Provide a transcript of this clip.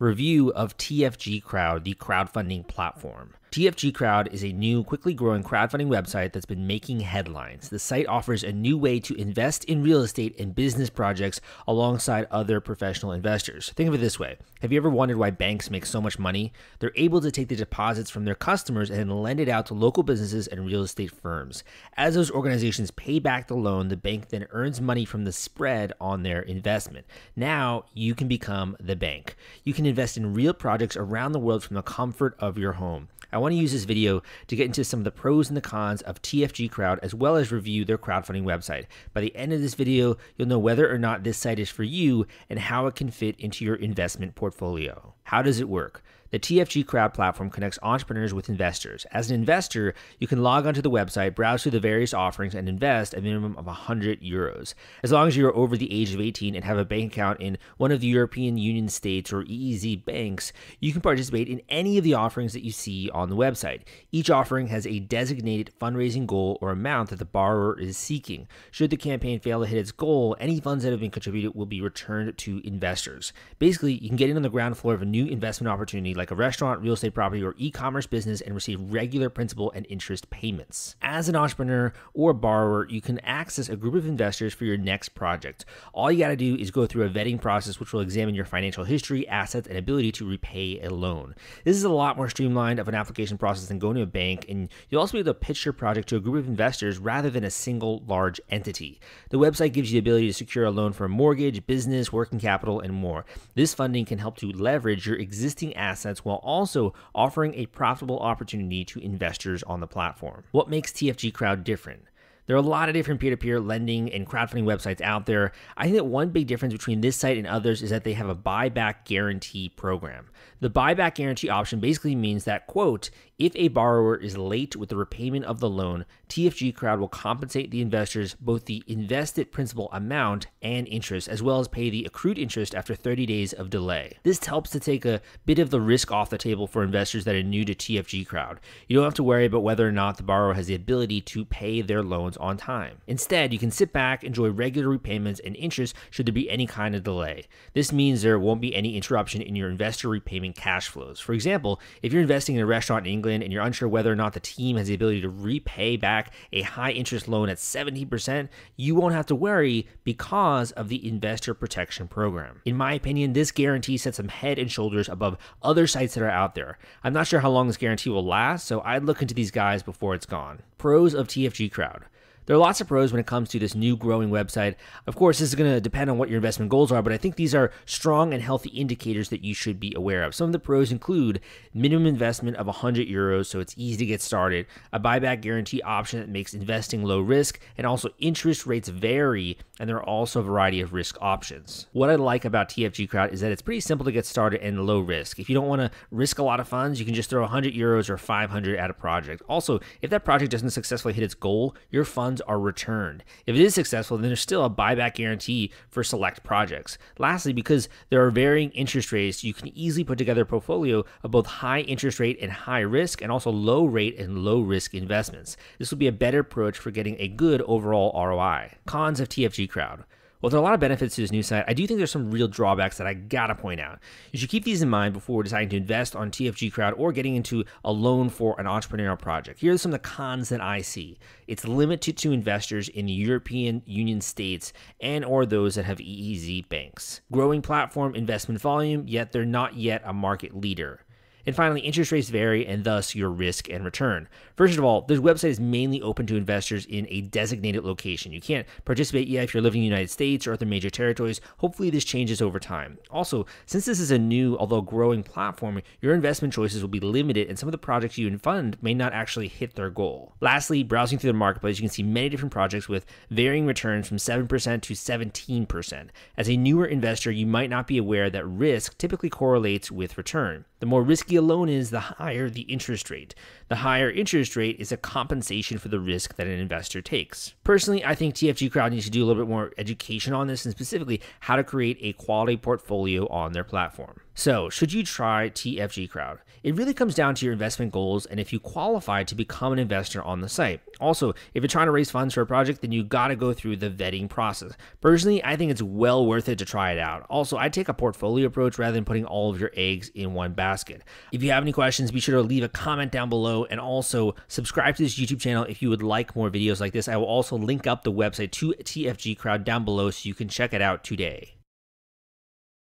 review of TFG Crowd, the crowdfunding platform. TFG Crowd is a new, quickly growing crowdfunding website that's been making headlines. The site offers a new way to invest in real estate and business projects alongside other professional investors. Think of it this way Have you ever wondered why banks make so much money? They're able to take the deposits from their customers and lend it out to local businesses and real estate firms. As those organizations pay back the loan, the bank then earns money from the spread on their investment. Now you can become the bank. You can invest in real projects around the world from the comfort of your home. I want to use this video to get into some of the pros and the cons of TFG Crowd as well as review their crowdfunding website. By the end of this video, you'll know whether or not this site is for you and how it can fit into your investment portfolio. How does it work? The TFG Crowd platform connects entrepreneurs with investors. As an investor, you can log onto the website, browse through the various offerings, and invest a minimum of 100 euros. As long as you are over the age of 18 and have a bank account in one of the European Union states or EEZ banks, you can participate in any of the offerings that you see on the website. Each offering has a designated fundraising goal or amount that the borrower is seeking. Should the campaign fail to hit its goal, any funds that have been contributed will be returned to investors. Basically, you can get in on the ground floor of a new investment opportunity like a restaurant, real estate property, or e commerce business and receive regular principal and interest payments. As an entrepreneur or borrower, you can access a group of investors for your next project. All you got to do is go through a vetting process, which will examine your financial history, assets, and ability to repay a loan. This is a lot more streamlined of an application process than going to a bank, and you'll also be able to pitch your project to a group of investors rather than a single large entity. The website gives you the ability to secure a loan for a mortgage, business, working capital, and more. This funding can help to leverage your existing assets assets while also offering a profitable opportunity to investors on the platform. What makes TFG Crowd different? There are a lot of different peer to peer lending and crowdfunding websites out there. I think that one big difference between this site and others is that they have a buyback guarantee program. The buyback guarantee option basically means that, quote, if a borrower is late with the repayment of the loan, TFG Crowd will compensate the investors both the invested principal amount and interest, as well as pay the accrued interest after 30 days of delay. This helps to take a bit of the risk off the table for investors that are new to TFG Crowd. You don't have to worry about whether or not the borrower has the ability to pay their loans on time. Instead, you can sit back, enjoy regular repayments and interest should there be any kind of delay. This means there won't be any interruption in your investor repayment cash flows. For example, if you're investing in a restaurant in England and you're unsure whether or not the team has the ability to repay back a high interest loan at 70%, you won't have to worry because of the investor protection program. In my opinion, this guarantee sets them head and shoulders above other sites that are out there. I'm not sure how long this guarantee will last, so I'd look into these guys before it's gone. Pros of TFG Crowd. There are lots of pros when it comes to this new growing website. Of course, this is going to depend on what your investment goals are, but I think these are strong and healthy indicators that you should be aware of. Some of the pros include minimum investment of 100 euros, so it's easy to get started, a buyback guarantee option that makes investing low risk, and also interest rates vary, and there are also a variety of risk options. What I like about TFG Crowd is that it's pretty simple to get started and low risk. If you don't want to risk a lot of funds, you can just throw 100 euros or 500 at a project. Also, if that project doesn't successfully hit its goal, your funds funds are returned. If it is successful, then there's still a buyback guarantee for select projects. Lastly, because there are varying interest rates, you can easily put together a portfolio of both high interest rate and high risk, and also low rate and low risk investments. This will be a better approach for getting a good overall ROI. Cons of TFG Crowd. Well, there are a lot of benefits to this new site, I do think there's some real drawbacks that I gotta point out. You should keep these in mind before deciding to invest on TFG Crowd or getting into a loan for an entrepreneurial project. Here are some of the cons that I see. It's limited to investors in European Union states and or those that have EEZ banks. Growing platform investment volume, yet they're not yet a market leader. And finally, interest rates vary and thus your risk and return. First of all, this website is mainly open to investors in a designated location. You can't participate yet if you're living in the United States or other major territories. Hopefully, this changes over time. Also, since this is a new, although growing platform, your investment choices will be limited and some of the projects you fund may not actually hit their goal. Lastly, browsing through the marketplace, you can see many different projects with varying returns from 7% to 17%. As a newer investor, you might not be aware that risk typically correlates with return. The more risky alone is, the higher the interest rate. The higher interest rate is a compensation for the risk that an investor takes. Personally, I think TFG Crowd needs to do a little bit more education on this and specifically how to create a quality portfolio on their platform. So, should you try TFG Crowd? It really comes down to your investment goals and if you qualify to become an investor on the site. Also, if you're trying to raise funds for a project, then you gotta go through the vetting process. Personally, I think it's well worth it to try it out. Also, I take a portfolio approach rather than putting all of your eggs in one basket. If you have any questions, be sure to leave a comment down below and also subscribe to this YouTube channel if you would like more videos like this. I will also link up the website to TFG Crowd down below so you can check it out today.